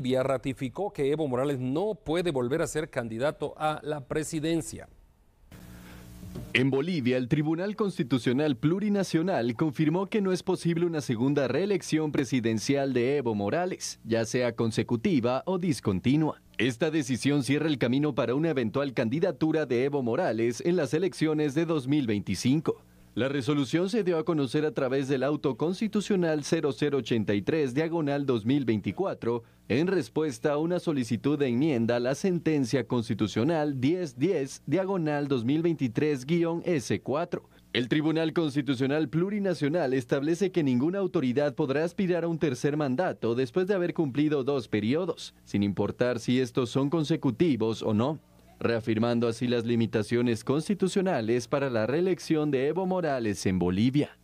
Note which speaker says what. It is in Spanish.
Speaker 1: Bolivia ratificó que Evo Morales no puede volver a ser candidato a la presidencia.
Speaker 2: En Bolivia, el Tribunal Constitucional Plurinacional confirmó que no es posible una segunda reelección presidencial de Evo Morales, ya sea consecutiva o discontinua. Esta decisión cierra el camino para una eventual candidatura de Evo Morales en las elecciones de 2025. La resolución se dio a conocer a través del auto constitucional 0083 diagonal 2024 en respuesta a una solicitud de enmienda a la sentencia constitucional 1010 diagonal 2023-S4. El Tribunal Constitucional Plurinacional establece que ninguna autoridad podrá aspirar a un tercer mandato después de haber cumplido dos periodos, sin importar si estos son consecutivos o no reafirmando así las limitaciones constitucionales para la reelección de Evo Morales en Bolivia.